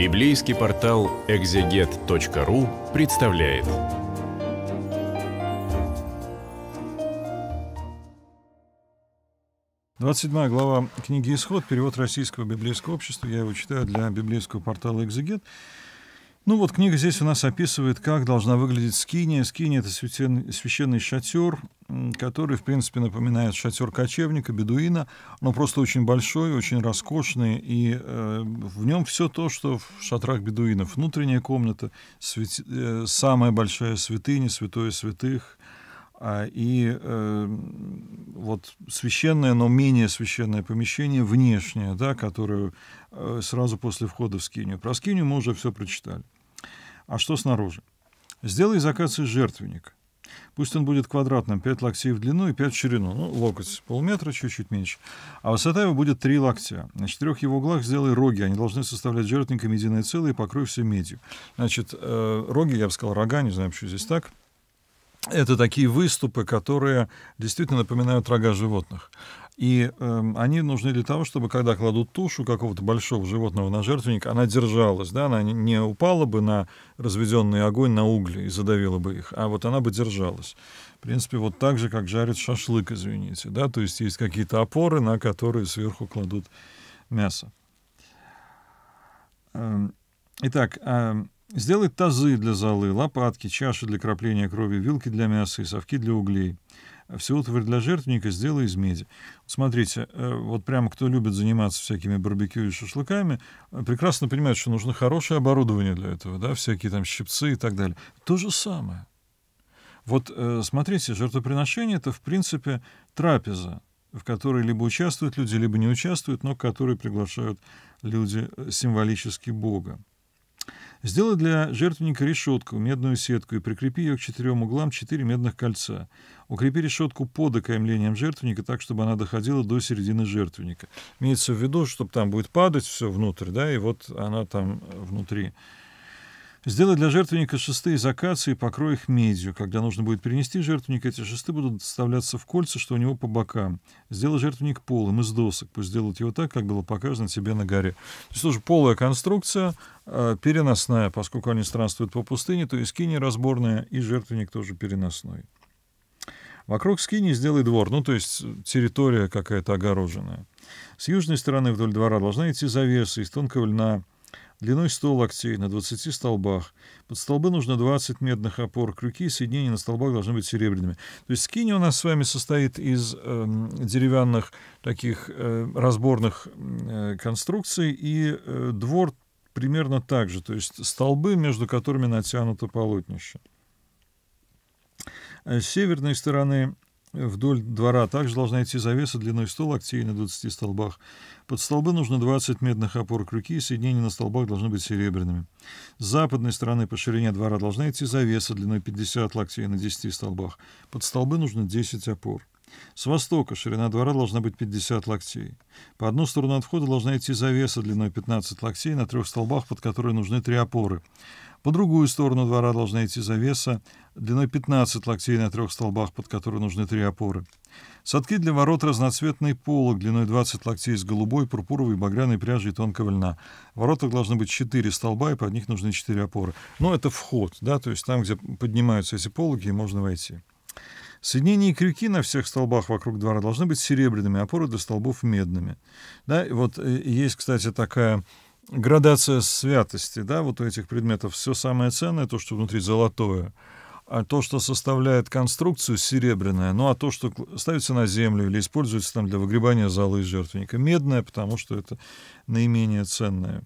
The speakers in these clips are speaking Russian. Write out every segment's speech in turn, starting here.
Библейский портал экзегет.ру представляет. Двадцать глава книги «Исход», перевод Российского библейского общества. Я его читаю для библейского портала «Экзегет». Ну вот книга здесь у нас описывает, как должна выглядеть скиния. Скиния — это священный, священный шатер, который, в принципе, напоминает шатер кочевника, бедуина, но просто очень большой, очень роскошный, и э, в нем все то, что в шатрах бедуинов. Внутренняя комната, святи, э, самая большая святыня, святое святых, э, и э, вот священное, но менее священное помещение, внешнее, да, которое э, сразу после входа в скинию. Про скинию мы уже все прочитали. А что снаружи? Сделай заказ из жертвенника. Пусть он будет квадратным, 5 локтей в длину и 5 в ширину. Ну, локоть полметра, чуть-чуть меньше. А высота его будет 3 локтя. На четырех его углах сделай роги. Они должны составлять жертвенником единое целое и покрой все медью. Значит, э, роги, я бы сказал, рога, не знаю, почему здесь так это такие выступы, которые действительно напоминают рога животных. И э, они нужны для того, чтобы когда кладут тушу какого-то большого животного на жертвенник, она держалась, да, она не упала бы на разведенный огонь, на угли и задавила бы их, а вот она бы держалась. В принципе, вот так же, как жарят шашлык, извините, да, то есть есть какие-то опоры, на которые сверху кладут мясо. Эм, итак, а, Сделать тазы для золы, лопатки, чаши для крапления крови, вилки для мяса и совки для углей. Всю утварь для жертвенника сделай из меди. Смотрите, э, вот прямо кто любит заниматься всякими барбекю и шашлыками, э, прекрасно понимает, что нужно хорошее оборудование для этого, да, всякие там щипцы и так далее. То же самое. Вот э, смотрите, жертвоприношение — это, в принципе, трапеза, в которой либо участвуют люди, либо не участвуют, но к которой приглашают люди символически Бога. Сделай для жертвенника решетку, медную сетку, и прикрепи ее к четырем углам четыре медных кольца. Укрепи решетку под окаймлением жертвенника так, чтобы она доходила до середины жертвенника. Имеется в виду, чтобы там будет падать все внутрь, да, и вот она там внутри. Сделай для жертвенника шесты из акации и покрой их медью. Когда нужно будет перенести жертвенника, эти шесты будут вставляться в кольца, что у него по бокам. Сделай жертвенник полым из досок. Пусть сделают его так, как было показано тебе на горе. То есть тоже полая конструкция, э, переносная, поскольку они странствуют по пустыне, то и скини разборная и жертвенник тоже переносной. Вокруг скини сделай двор, ну то есть э, территория какая-то огороженная. С южной стороны вдоль двора должна идти завеса из тонкого льна, длиной 100 локтей на 20 столбах. Под столбы нужно 20 медных опор, крюки и соединения на столбах должны быть серебряными. То есть скини у нас с вами состоит из э, деревянных таких э, разборных э, конструкций, и э, двор примерно так же, то есть столбы, между которыми натянуто полотнище. Э, с северной стороны Вдоль двора также должна идти завеса длиной 100 локтей на 20 столбах. Под столбы нужно 20 медных опор крюки, соединения на столбах должны быть серебряными. С западной стороны по ширине двора должна идти завеса длиной 50 локтей на 10 столбах. Под столбы нужно 10 опор. С востока ширина двора должна быть 50 локтей. По одну сторону от входа должна идти завеса длиной 15 локтей на трех столбах, под которые нужны три опоры. По другую сторону двора должна идти завеса длиной 15 локтей на трех столбах, под которые нужны три опоры. Садки для ворот разноцветный полог длиной 20 локтей с голубой, пурпуровой, багряной пряжей и тонкого льна. В воротах должны быть 4 столба, и под них нужны 4 опоры. Но ну, это вход, да, то есть там, где поднимаются эти пологи, и можно войти. Соединения и крюки на всех столбах вокруг двора должны быть серебряными, опоры для столбов медными. Да, вот э, есть, кстати, такая градация святости, да, вот у этих предметов все самое ценное, то, что внутри золотое, а то, что составляет конструкцию серебряное, ну а то, что ставится на землю или используется там для выгребания золы из жертвенника, медное, потому что это наименее ценное.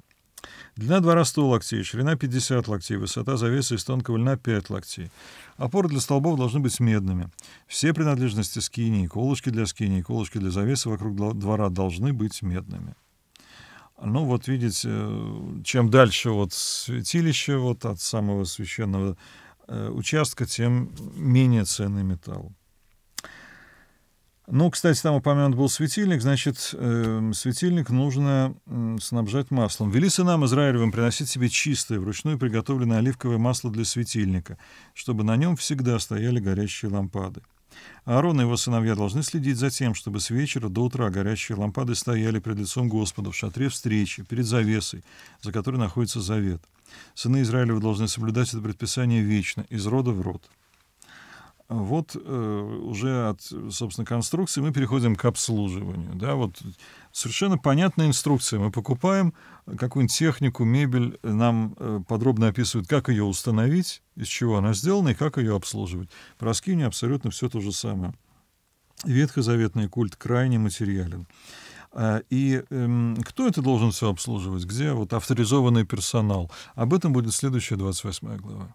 Длина двора 100 локтей, ширина 50 локтей, высота завеса из тонкого льна 5 локтей. Опоры для столбов должны быть медными. Все принадлежности скинии, колышки для скинии, колышки для завесы вокруг двора должны быть медными. Ну вот видите, э, чем дальше вот святилище вот от самого священного э, участка, тем менее ценный металл. Ну, кстати, там упомянут был светильник, значит, э, светильник нужно э, снабжать маслом. «Вели сынам Израилевым приносить себе чистое, вручную приготовленное оливковое масло для светильника, чтобы на нем всегда стояли горящие лампады. Аарон и его сыновья должны следить за тем, чтобы с вечера до утра горящие лампады стояли перед лицом Господа в шатре встречи, перед завесой, за которой находится завет. Сыны Израилева должны соблюдать это предписание вечно, из рода в род. Вот э, уже от, собственно, конструкции мы переходим к обслуживанию. Да, вот совершенно понятная инструкция. Мы покупаем какую-нибудь технику, мебель, нам э, подробно описывают, как ее установить, из чего она сделана и как ее обслуживать. Про скини абсолютно все то же самое. Ветхозаветный культ крайне материален. А, и э, кто это должен все обслуживать? Где вот авторизованный персонал? Об этом будет следующая 28 глава.